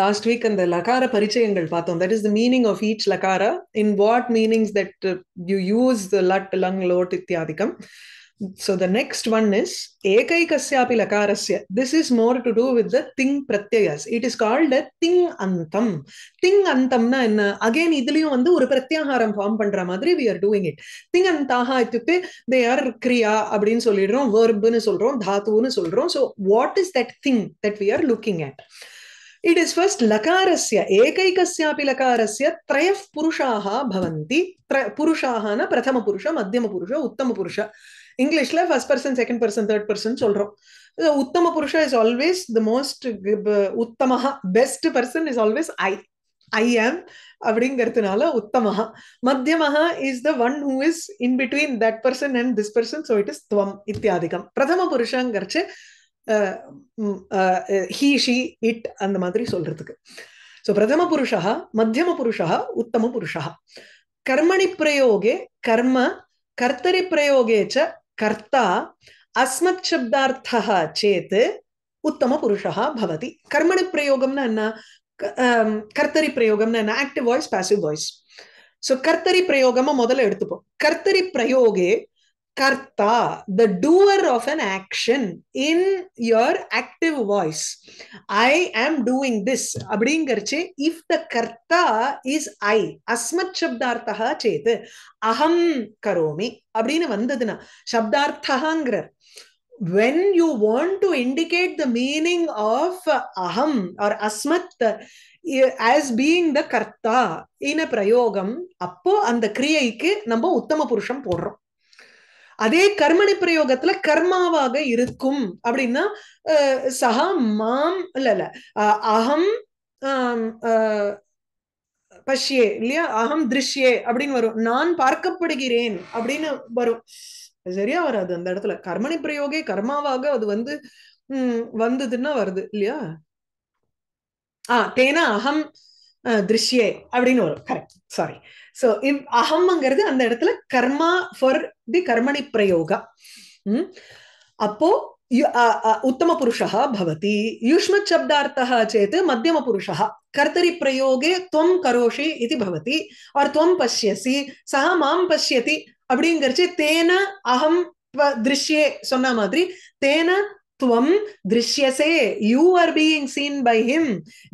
Last week அந்த லகார பரிச்சயங்கள் பார்த்தோம் that is the meaning of each லகாரா in what meanings that you use லட் லங் லோட் இத்தியாதிக்கம் so the next one is ஏகைகஸ்யாபி லகாரஸ்ய this is more to do with the திங் பிரத்யஸ் இட் இஸ் கால்ட் திங் அந்தம் திங் அந்தம்னா என்ன அகைன் இதுலயும் வந்து ஒரு பிரத்யாகாரம் ஃபார்ம் பண்ற மாதிரி வி ஆர் டூயிங் இட் திங் அந்தாக இத்துக்கு தே ஆர் கிரியா அப்படின்னு சொல்லிடுறோம் வேர்புன்னு சொல்றோம் தாத்துன்னு சொல்றோம் so what is that thing that we are looking at it is first लकारस्य एकैकस्यापि लकारस्य त्रयः पुरुषाः भवन्ति त्र पुरुषाः न प्रथमपुरुष मध्यमपुरुष उत्तमपुरुष இங்கிலீஷ்ல first person second person third person சொல்றோம் உத்தம புருஷ இஸ் ஆல்வேஸ் த மோஸ்ட் உத்தமஹா best person is always I I am அப்படிங்கிறதுனால உத்தமஹா மத்தியமஹா is the one who is in between that person and this person so it is துவம் இத்தியாதிகம் பிரதம புருஷங்கிறச்சு ஹீ ஷி இட் அந்த மாதிரி சொல்றதுக்கு ஸோ பிரதம புருஷா மத்தியம புருஷா உத்தம புருஷா கர்மணி பிரயோகே கர்ம கர்த்தரி பிரயோகே ச கர்த்தா அஸ்மத் சப்தார்த்தா சேத் உத்தம புருஷா பவதி கர்மணி பிரயோகம்னா என்ன கர்த்தரி பிரயோகம்னா என்ன active voice passive voice so கர்த்தரி பிரயோகமா முதல்ல எடுத்துப்போம் கர்த்தரி பிரயோகே karta, the doer of an action in your active voice. I am doing this. Abdingarche, if the karta is I, asmat shabdarthaha chet, aham karomi, abdina vandadina, shabdarthahangra. When you want to indicate the meaning of aham or asmat, as being the கர்த்தா இன பிரயோகம் அப்போ அந்த கிரியைக்கு நம்ம உத்தம புருஷம் போடுறோம் அதே கர்மணி பிரயோகத்துல கர்மாவாக இருக்கும் அப்படின்னா சஹா மாம் இல்ல இல்ல அகம் பஷ்யே இல்லையா அகம் திருஷ்யே அப்படின்னு வரும் நான் பார்க்கப்படுகிறேன் அப்படின்னு வரும் சரியா வராது அந்த இடத்துல கர்மணி பிரயோகே கர்மாவாக அது வந்து உம் வந்ததுன்னா வருது இல்லையா ஆஹ் தேனா அகம் திருஷ்யே அப்படின்னு வரும் கரெக்ட் சாரி சோ இவ் அகம்ங்கிறது அந்த இடத்துல கர்மா ஃபார் தி கர்மணி பிரயோகா அப்போ உத்தம புருஷா பவதி யுஷ்மத் சப்தார்த்தா சேத் மத்தியம புருஷா கர்த்தரி பிரயோகே துவம் கரோஷி இது பவதி ஆர் துவம் பசியசி சா மாம் பசியதி அப்படிங்கிறச்சு தேன அகம் திருஷ்யே சொன்ன மாதிரி தேன துவம் திருஷ்யசே you are being seen by him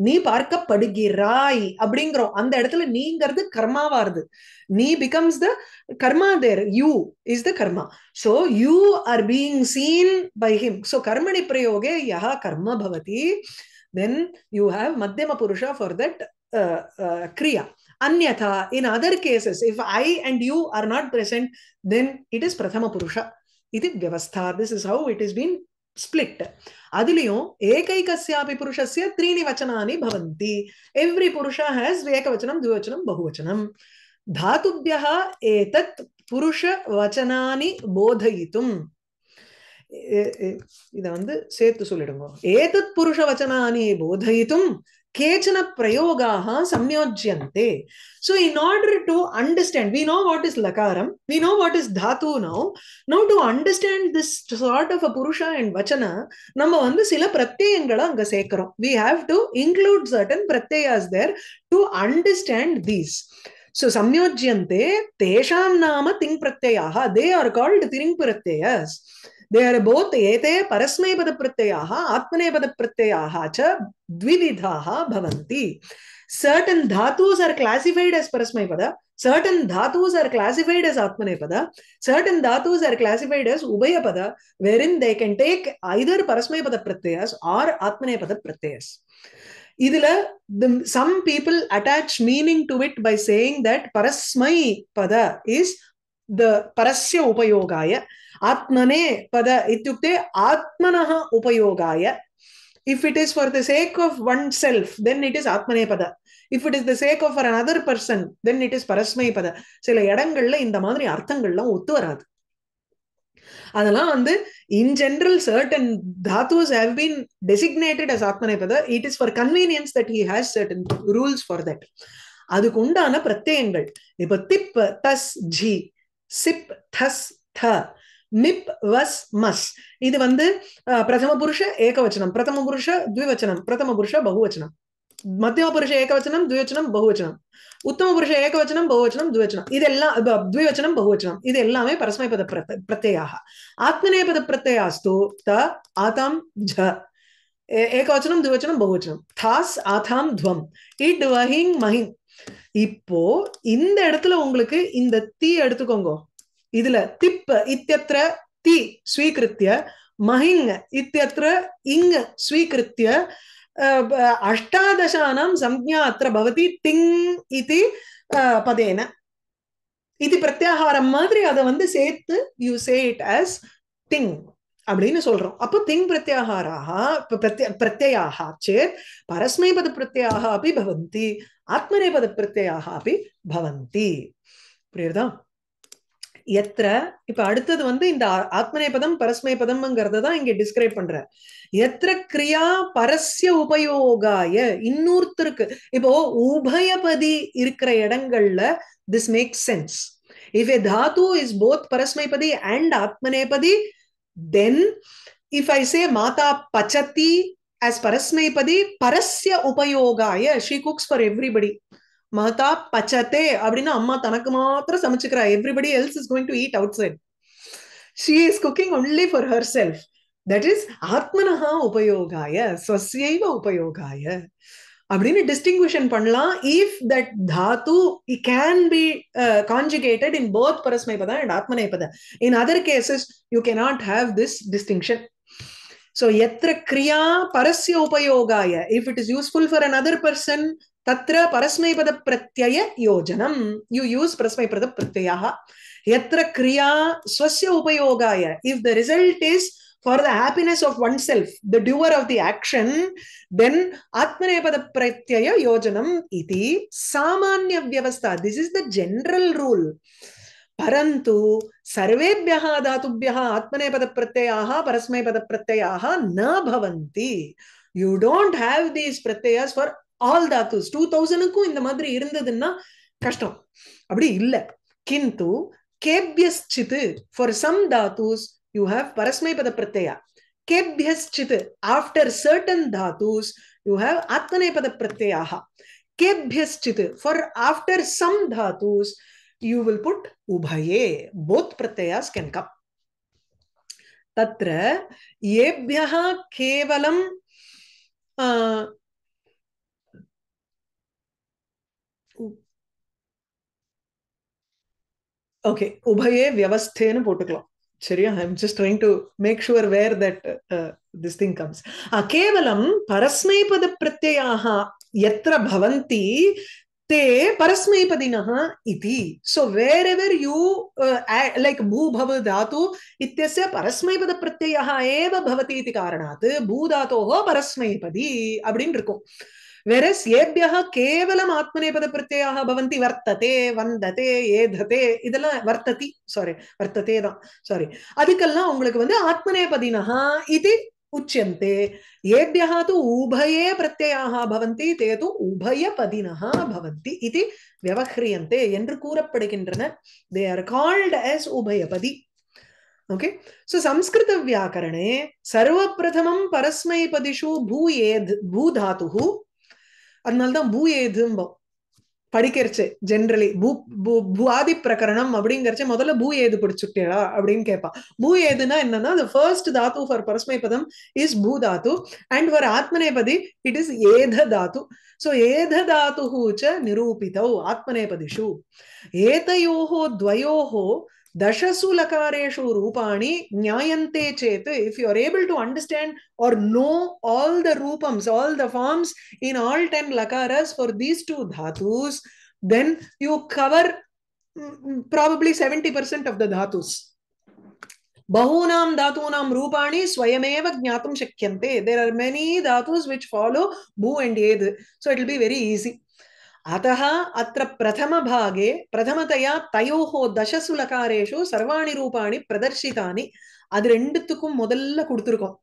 நீ பார்க்கப்படுகிறாய் அப்படிங்கிறோம் அந்த இடத்துல நீங்கிறது கர்மாவா இருது நீ பிகம்ஸ் த கர்மா தேர் யூ இஸ் த கர்மா so you are being seen by him so கர்மணி பிரயோகே யா கர்ம பவதி தென் யூ ஹாவ் மத்தியம புருஷா ஃபார் தட் uh, uh, கிரியா அந்யதா in other cases if I and you are not present then it is பிரதம புருஷா இது வியவஸ்தா this is how it is been split அதுலயும் ஏகைகஸ்யாபி புருஷஸ்ய த்ரீனி வச்சனானி பவந்தி எவ்ரி புருஷ ஹேஸ் ஏகவச்சனம் த்விவச்சனம் பகுவச்சனம் ஏதத் புருஷ வச்சனானி போதயித்தும் இத வந்து சேர்த்து சொல்லிடுங்க ஏதத் புருஷ வச்சனானி போதயித்தும் கேச்சன பிரயோகாக சம்யோஜ்யந்தே so in order to understand we know what is லகாரம் வி நோ வாட் இஸ் தாத்து no no to understand this chart of a புருஷா அண்ட் வச்சன நம்ம வந்து சில பிரத்யங்களை அங்கே சேர்க்கிறோம் we have to include certain பிரத்யாஸ் there to understand these so சம்யோஜ்யந்தே தேஷாம் நாம திங் பிரத்யாக தே ஆர் கால்டு திரிங் பிரத்யஸ் they are both ete parasmaipada pratyaha atmanepada pratyaha cha dvividhaha bhavanti certain dhatus are classified as parasmaipada certain dhatus are classified as atmanepada certain dhatus are classified as ubayapada wherein they can take either parasmaipada pratyas or atmanepada pratyas இதுல some people attach meaning to it by saying that parasmai pada is உபயோகாய ஆத்மனே பத आत्मने पद உபயோகாய if it is for the sake of one self then it is ஆத்மனே பத if it is the sake of another person then it is பரஸ்மை பத சில இடங்கள்ல இந்த மாதிரி அர்த்தங்கள்லாம் ஒத்து வராது அதெல்லாம் வந்து இன் ஜென்ரல் சர்டன் தாத்துஸ் ஹவ் பீன் டெசிக்னேட்டட் அஸ் பத it is for convenience that he has certain rules for that அதுக்கு உண்டான பிரத்யங்கள் இப்ப திப் தஸ் ஜி சிப் தஸ் த மிப் வஸ் மஸ் இது வந்து பிரதம புருஷ ஏகவச்சனம் பிரதம புருஷ த்விவச்சனம் பிரதம புருஷ பகுவச்சனம் மத்தியம புருஷ ஏகவச்சனம் த்விவச்சனம் பகுவச்சனம் உத்தம புருஷ ஏகவச்சனம் பகுவச்சனம் த்விவச்சனம் இதெல்லாம் த்விவச்சனம் பகுவச்சனம் இது எல்லாமே பரஸ்மைபத பிரத்யாக ஆத்மநேபத பிரத்யாஸ்து த ஆதாம் ஜ ஏகவச்சனம் த்விவச்சனம் பகுவச்சனம் தாஸ் ஆதாம் துவம் இட் வஹிங் மஹிங் இப்போ இந்த இடத்துல உங்களுக்கு இந்த தீ எடுத்துக்கோங்க இதுல திப்ப இத்தியத்திர தி ஸ்வீகிருத்திய மஹிங்க இத்தியத்திர இங்க ஸ்வீகிருத்திய அஷ்டாதசானம் சம்ஜா அத்திர பவதி டிங் இது பதேன இது பிரத்யாகாரம் மாதிரி அதை வந்து சேர்த்து யூ சே இட் அஸ் டிங் அப்படின்னு சொல்றோம் அப்போ திங் பிரத்யாகாராக பிரத்ய பிரத்யாக சேத் பரஸ்மைபத பிரத்யாக அப்படி பவந்தி ஆத்மநேபத பிரத்யாக அப்படி பவந்தி புரியுதா எத்திர இப்ப அடுத்தது வந்து இந்த ஆத்மநேபதம் பரஸ்மைபதம்ங்கிறத தான் இங்க டிஸ்கிரைப் பண்ற எத்திர கிரியா பரஸ்ய உபயோகாய இன்னொருத்தருக்கு இப்போ உபயபதி இருக்கிற இடங்கள்ல this make sense if a தாத்து இஸ் போத் பரஸ்மைபதி அண்ட் ஆத்மநேபதி then if i say mata pachati as parasmaipadi parasya upayoga upayogaya she cooks for everybody mata pachate abadina amma tanakku maatra samachikra everybody else is going to eat outside she is cooking only for herself that is atmanaha upayogaya swasyaiva upayogaya அப்படின்னு distinction பண்ணலாம் if that தாத்து it can be conjugated in both பரஸ்மைபதா and ஆத்மனைபதா in other cases you can not have this distinction so yatra kriya parasya upayogaya if it is useful for another person तत्र परस्मैपदप्रत्यय योजनम् you use परस्मैपदप्रत्ययः यत्र क्रिया स्वस्य उपयोगाय if the result is for the happiness of oneself, the doer of the action, then Atmanepada Pratyaya Yojanam iti Samanya Vyavastha. This is the general rule. परन्तु सर्वेभ्यः धातुभ्यः आत्मनेपदप्रत्ययाः परस्मैपदप्रत्ययाः न भवन्ति யூ டோன்ட் ஹாவ் தீஸ் பிரத்யஸ் ஃபார் ஆல் தாத்துஸ் two தௌசண்ட்க்கும் இந்த மாதிரி இருந்ததுன்னா கஷ்டம் அப்படி இல்லை கிந்து கேபியஸ்சித்து ஃபார் சம் தாத்துஸ் you have pada pratyaya. Kebhyaschit, after certain dhatus, you have atmanaipada pratyayaha. Kebhyaschit, for after some dhatus, you will put ubhaye. Both pratyayas can come. tatra yebhyah kevalam uh, okay उभये व्यवस्थेन पोटुकलं சரியா I am just trying to make sure where that this thing comes கேவலம் பரஸ்மைபத பிரத்யாக எத்திர பவந்தி தே பரஸ்மைபதினः इति सो வேர் ever you like பூ பவ धातु इत्यस्य பரஸ்மைபத பிரத்யாக ஏவ பவதி इति कारणात् பூ धातोः பரஸ்மைபதி அப்படின்னு இருக்கும் वेरस येभ्यः केवल आत्मनेपद भवन्ति वर्तते वंदते ஏததே இதெல்லாம் வர்த்ததி சாரி வர்த்ததே தான் சாரி அதுக்கெல்லாம் तो उभये प्रत्यया ते तु उभयपदिनः ओके सो संस्कृतव्याकरणे सर्वप्रथमं परस्मैपदिषु भूयेद् அதனால்தான் பூ ஏதும்போம் படிக்கிறச்சு ஜென்ரலி பூ பூ பூவாதி பிரகரணம் அப்படிங்கிறச்சு முதல்ல பூ ஏது பிடிச்சுட்டியா அப்படின்னு கேட்பான் பூ ஏதுன்னா என்னன்னா த ஃபர்ஸ்ட் தாத்து ஃபார் பரஸ்மை பதம் இஸ் பூ தாத்து அண்ட் ஃபார் ஆத்மநேபதி இட் இஸ் ஏத தாத்து ஸோ ஏத தாத்து ச ஆத்மநேபதிஷு ஏதையோஹோ துவயோஹோ दशसु लकारेषु रूपाणि ज्ञायन्ते चेत् if you are able to understand or know all the रूपम्स् all the forms in all ten लकारस् फार् दीस् टु धातूस् then you cover probably seventy percent of the धातूस् बहूनां धातूनां रूपाणि स्वयमेव ज्ञातुं शक्यन्ते देर् आर् मेनी धातूस् विच् फालो भू एण्ड् एद् so it will be very easy अतः अत्र प्रथमभागे प्रथमतया तयोः दशसु लकारेषु सर्वाणि रूपाणि प्रदर्शितानि அது ரெண்டுத்துக்கும் முதல்ல கொடுத்துருக்கோம்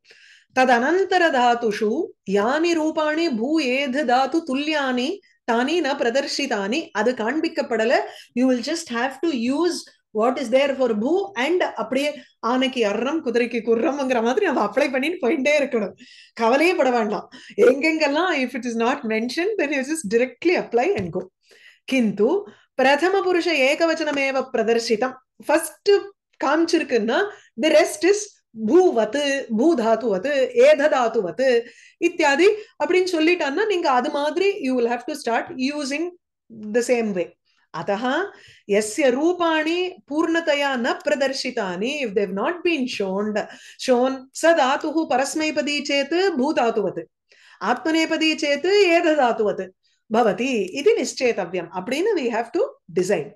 ததனந்தர தாத்துஷு யானி ரூபாணி பூ ஏது தாத்து துல்யானி தானி ந பிரதர்ஷிதானி அது காண்பிக்கப்படல you will just have to use what is there for பூ அண்ட் அப்படியே ஆனைக்கு அறம் குதிரைக்கு குர்றம்ங்கிற மாதிரி நம்ம அப்ளை பண்ணின்னு போயிட்டே இருக்கணும் கவலையே பட வேண்டாம் எங்கெங்கெல்லாம் if it is not mention then it is directly apply and go கிந்து பிரதம புருஷ ஏகவச்சனமேவ பிரதர்ஷிதம் ஃபர்ஸ்ட் காமிச்சிருக்குன்னா தி ரெஸ்ட் இஸ் பூவத் பூ தாத்துவது ஏத தாத்துவத் இத்தியாதி அப்படின்னு சொல்லிட்டான்னா நீங்க அது மாதிரி you will have to start using the same way अतः यस्य रूपाणि पूर्णतया न प्रदर्शितानि if they've not been shown shown स धातुः परस्मैपदी चेत् भूधातुवत् आत्मनेपदी चेत् एधधातुवत् भवति इति निश्चेतव्यम् அப்படின்னு वी हेव् टु डिसैड्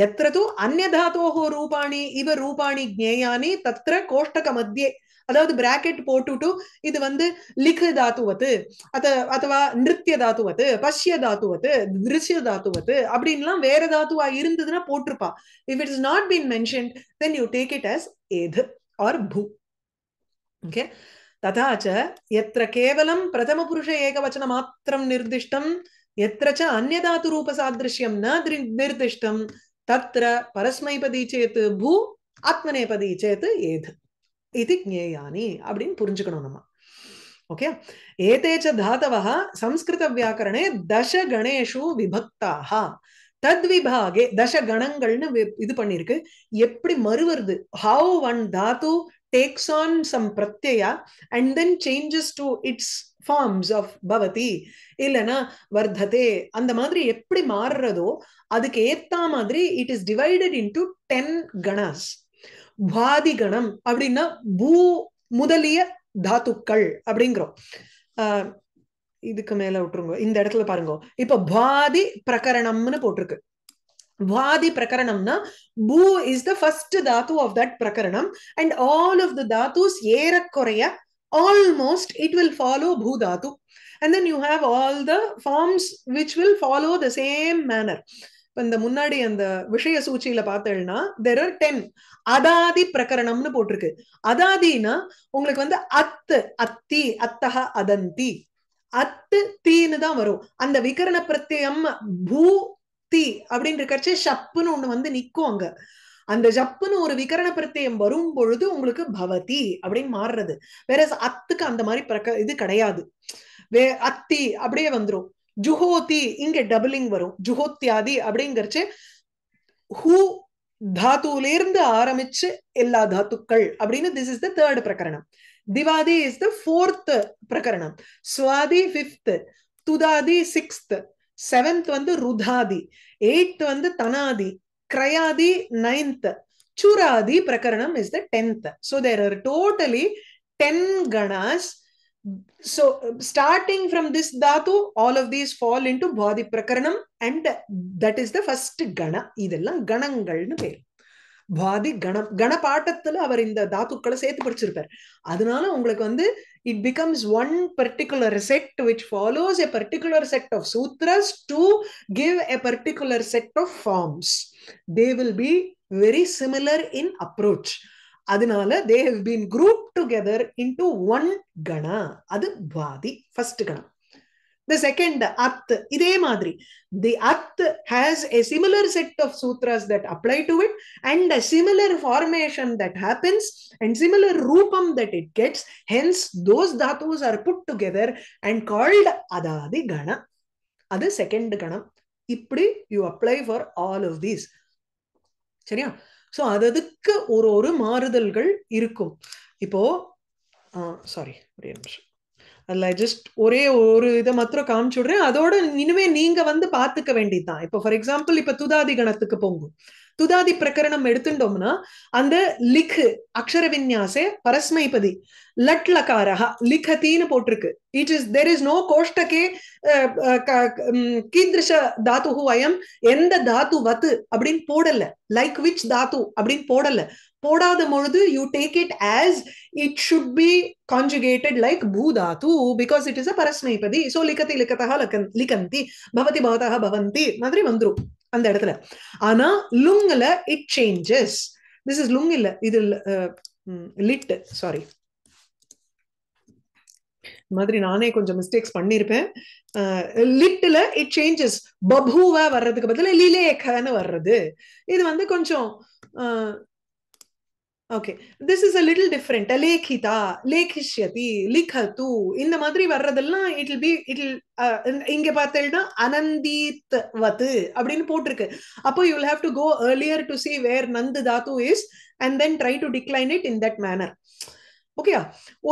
यत्र तु अन्यधातोः रूपाणि इव रूपाणि ज्ञेयानि तत्र कोष्टकमध्ये அதாவது பிராக்கெட் போட்டுட்டு இது வந்து லிக தாத்துவத்து அத அத்தவா நிறிய தாத்துவத்து பஷ்ய தாத்துவத்து திருஷ்ய தாத்துவத்து அப்படின்லாம் வேற தாத்துவா இருந்ததுன்னா போட்டிருப்பா if it is not been mention then you take it as ஏது ஆர் பூ ஓகே तथा च यत्र केवलं प्रथमपुरुष மாத்திரம் निर्दिष्टं यत्र च अन्यधातुरूपसादृश्यं न நிர்திஷ்டம் तत्र பரஸ்மைபதி சேத்து பூ ஆத்மநேபதி சேத்து ஏது இது ஜேயானி அப்படின்னு புரிஞ்சுக்கணும் நம்ம ஓகே ஏதேச்ச சம்ஸ்கிருத சம்ஸ்கிருதவியாக்கரணே தசகணேஷு விபக்தாः தத்விபாகே தசகணங்கள்னு இது பண்ணிருக்கு எப்படி மறுவருது ஹவு ஒன் தாத்து டேக்ஸ் ஆன் சம் பிரத்யா and then changes to its forms of பவதி இல்லைன்னா வர்த்ததே அந்த மாதிரி எப்படி மாறுறதோ அதுக்கு ஏத்த மாதிரி it is divided into ten கணாஸ் வாதிகணம் அப்படின்னா பூ முதலிய தாத்துக்கள் அப்படிங்கிறோம் ஆஹ் இதுக்கு மேல விட்டுருங்க இந்த இடத்துல பாருங்க இப்ப பாதி பிரகரணம்னு போட்டிருக்கு வாதி பிரகரணம்னா பூ இஸ் த ஃபர்ஸ்ட் தாத்து ஆஃப் தட் பிரகரணம் அண்ட் ஆல் ஆஃப் த தாத்துஸ் ஏறக்குறைய ஆல்மோஸ்ட் இட் வில் ஃபாலோ பூ தாத்து and then you have all the forms which will follow the same manner இப்ப இந்த முன்னாடி அந்த விஷய சூழ்ச்சியில பார்த்தேன்னா தெர் ஆர் டென் அதாதி பிரகரணம்னு போட்டிருக்கு அதாதினா உங்களுக்கு வந்து அத்து அத்தி அத்தக அதந்தி அத்து தீன்னு தான் வரும் அந்த விகரண பிரத்யம் பூ தீ அப்படின்னு இருக்கச்சே ஷப்புன்னு ஒண்ணு வந்து நிக்கும் அங்க அந்த ஜப்புன்னு ஒரு விகரண பிரத்தியம் வரும் பொழுது உங்களுக்கு பவதி அப்படின்னு மாறுறது வேற அத்துக்கு அந்த மாதிரி பிரக இது கிடையாது வே அத்தி அப்படியே வந்துரும் ஜுஹோதி இங்க டபுளிங் வரும் ஜுஹோத்தியாதி அப்படிங்கிறச்சு ஹூ தாத்துல இருந்து ஆரம்பிச்சு எல்லா தாத்துக்கள் அப்படின்னு திஸ் இஸ் த தேர்ட் பிரகரணம் திவாதி இஸ் த ஃபோர்த் பிரகரணம் சுவாதி ஃபிஃப்த் துதாதி சிக்ஸ்த் செவன்த் வந்து ருதாதி எயித் வந்து தனாதி கிரயாதி நைன்த் சுராதி பிரகரணம் is the tenth so there are totally ten கணாஸ் so uh, starting from this dhatu all of these fall into body prakaranam and that is the first gana இதெல்லாம் கணங்கள்னு பேர் பாதி கணம் கண பாட்டத்துல அவர் இந்த தாத்துக்களை சேர்த்து படிச்சிருப்பார் அதனால உங்களுக்கு வந்து it becomes one particular set which follows a particular set of சூத்ரஸ் to give a particular set of forms they will be very similar in approach அதனால they have been group together into one கண அது துவாதி first the second at இதே the at has a similar set of sutras that apply to it and a similar formation that happens and similar rupam that it gets hence those dhatus are put together and called adadi gana அது second கணம் இப்படி you apply for all of these சரியா so அது அதுக்கு ஒரு ஒரு மாறுதல்கள் இருக்கும் இப்போ சாரி ஒரே நிமிஷம் அதில் ஜஸ்ட் ஒரே ஒரு இதை மாத்திரம் விடுறேன் அதோட இனிமே நீங்க வந்து பாத்துக்க வேண்டியதுதான் இப்போ ஃபார் எக்ஸாம்பிள் இப்போ துதாதி கணத்துக்கு போங்க துதாதி பிரகரணம் எடுத்துட்டோம்னா அந்த லிக் அக்ஷர விநியாசே பரஸ்மைபதி லட் லக்காரா லிகத்தின்னு போட்டிருக்கு it is there is no கோஷ்டகே கீதிருஷ தாத்து அயம் எந்த தாத்து வத்து அப்படின்னு போடல லைக் விச் தாத்து அப்படின்னு போடல போடாத பொழுது you take it as it should be conjugated like பூ தாத்து பிகாஸ் இட் இஸ் அ பரஸ்மைபதி சோ லிகத்தி லிகதா லக்கன் லிகந்தி பவதி பவதா பவந்தி மாதிரி வந்துடும் அந்த இடத்துல ஆனா லுங்ல இட் சேஞ்சஸ் திஸ் இஸ் லுங் இல்ல இது லிட்டு சாரி மாதிரி நானே கொஞ்சம் மிஸ்டேக்ஸ் பண்ணியிருப்பேன் லிட்டுல இட் சேஞ்சஸ் பபுவா வர்றதுக்கு பதில் லிலேகன்னு வர்றது இது வந்து கொஞ்சம் okay this is a little different லேகிதா லேகிஷ்யதி லிகத்து இந்த மாதிரி வர்றதெல்லாம் இட் பி இட் இங்க பார்த்தேன்னா அனந்தித் வது அப்படின்னு போட்டிருக்கு அப்போ you have to go earlier to see where நந்து தாத்து is and then try to decline it in that manner ஓகேயா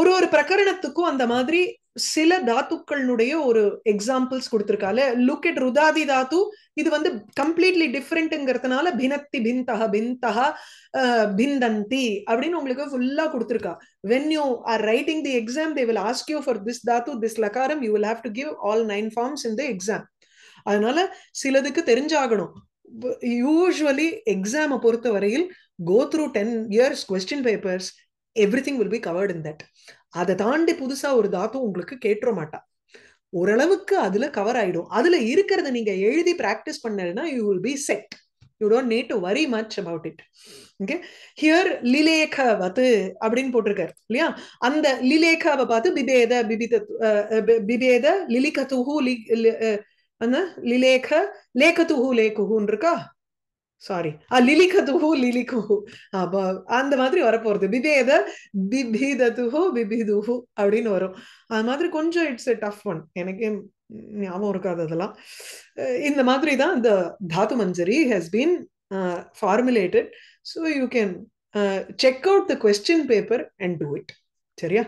ஒரு ஒரு பிரகரணத்துக்கும் அந்த மாதிரி சில தாத்துக்களுடைய ஒரு எக்ஸாம்பிள்ஸ் கொடுத்திருக்கால லுக் இட் ருதாதி தாத்து இது வந்து கம்ப்ளீட்லி டிஃப்ரெண்ட்ங்கிறதுனால பினத்தி பிந்தக பிந்தக பிந்தந்தி அப்படின்னு உங்களுக்கு ஃபுல்லா கொடுத்துருக்கா when you are writing the exam they will ask you for this தாத்து திஸ் லகாரம் you will have to give all nine forms in the exam அதனால சிலதுக்கு தெரிஞ்சாகணும் யூஸ்வலி எக்ஸாமை பொறுத்த வரையில் go through ten years question papers every thing will be covered in that அதை தாண்டி புதுசா ஒரு தாத்து உங்களுக்கு கேட்டுற மாட்டா ஓரளவுக்கு அதுல கவர் ஆயிடும் அதுல இருக்கிறத நீங்க எழுதி பிராக்டிஸ் பண்ணலன்னா you will be set you don't need to worry much about it okay here லிலேக வத்து அப்படின்னு போட்டிருக்காரு இல்லையா அந்த லிலேகாவை பார்த்து பிபேத பிபித பிபேத லி அந்த லிலேக லேகத்துஹு லேகுஹுன்னு இருக்கா சாரி ஆ லிலிகதுஹு லிலி குஹு அந்த மாதிரி வரப்போகிறது பிபேத பிபிததுஹு பிபிதுஹு அப்படின்னு வரும் அது மாதிரி கொஞ்சம் இட்ஸ் எ டஃப் ஒன் எனக்கு ஞாபகம் இருக்காது அதெல்லாம் இந்த மாதிரி தான் இந்த தாத்து மஞ்சரி has been formulated so you can check out the question paper and do it சரியா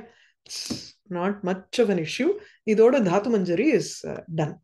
not much of an issue இதோட தாத்து மஞ்சரி இஸ் டன்